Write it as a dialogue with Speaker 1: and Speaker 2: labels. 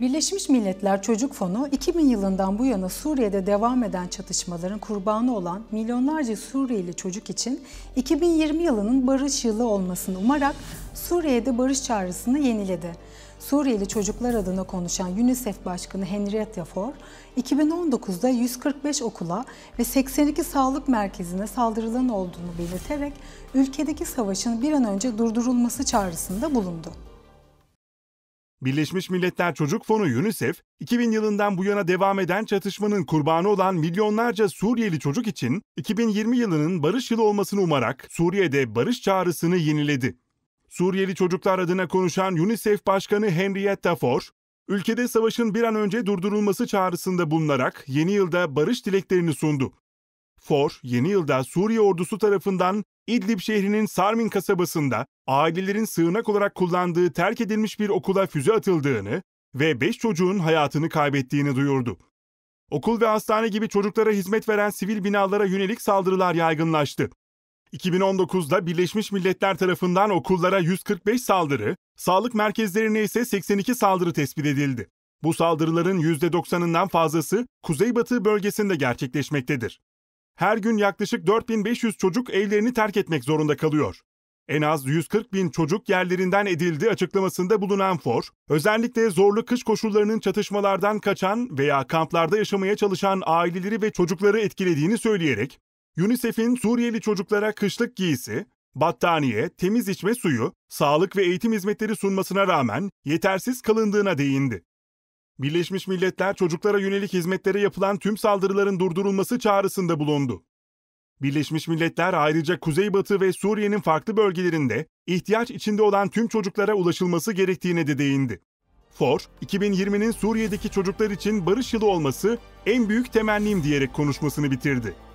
Speaker 1: Birleşmiş Milletler Çocuk Fonu 2000 yılından bu yana Suriye'de devam eden çatışmaların kurbanı olan milyonlarca Suriyeli çocuk için 2020 yılının barış yılı olmasını umarak Suriye'de barış çağrısını yeniledi. Suriyeli çocuklar adına konuşan UNICEF Başkanı Henrietta Yafor, 2019'da 145 okula ve 82 sağlık merkezine saldırılan olduğunu belirterek ülkedeki savaşın bir an önce durdurulması çağrısında bulundu.
Speaker 2: Birleşmiş Milletler Çocuk Fonu UNICEF, 2000 yılından bu yana devam eden çatışmanın kurbanı olan milyonlarca Suriyeli çocuk için 2020 yılının barış yılı olmasını umarak Suriye'de barış çağrısını yeniledi. Suriyeli çocuklar adına konuşan UNICEF Başkanı Henrietta Fore, ülkede savaşın bir an önce durdurulması çağrısında bulunarak yeni yılda barış dileklerini sundu. For, yeni yılda Suriye ordusu tarafından İdlib şehrinin Sarmin kasabasında ailelerin sığınak olarak kullandığı terk edilmiş bir okula füze atıldığını ve 5 çocuğun hayatını kaybettiğini duyurdu. Okul ve hastane gibi çocuklara hizmet veren sivil binalara yönelik saldırılar yaygınlaştı. 2019'da Birleşmiş Milletler tarafından okullara 145 saldırı, sağlık merkezlerine ise 82 saldırı tespit edildi. Bu saldırıların %90'ından fazlası Kuzeybatı bölgesinde gerçekleşmektedir. Her gün yaklaşık 4500 çocuk evlerini terk etmek zorunda kalıyor. En az 140 bin çocuk yerlerinden edildi açıklamasında bulunan FOR, özellikle zorlu kış koşullarının çatışmalardan kaçan veya kamplarda yaşamaya çalışan aileleri ve çocukları etkilediğini söyleyerek, UNICEF'in Suriyeli çocuklara kışlık giysi, battaniye, temiz içme suyu, sağlık ve eğitim hizmetleri sunmasına rağmen yetersiz kalındığına değindi. Birleşmiş Milletler çocuklara yönelik hizmetlere yapılan tüm saldırıların durdurulması çağrısında bulundu. Birleşmiş Milletler ayrıca Kuzeybatı ve Suriye'nin farklı bölgelerinde ihtiyaç içinde olan tüm çocuklara ulaşılması gerektiğine de değindi. For, 2020'nin Suriye'deki çocuklar için barış yılı olması en büyük temennim diyerek konuşmasını bitirdi.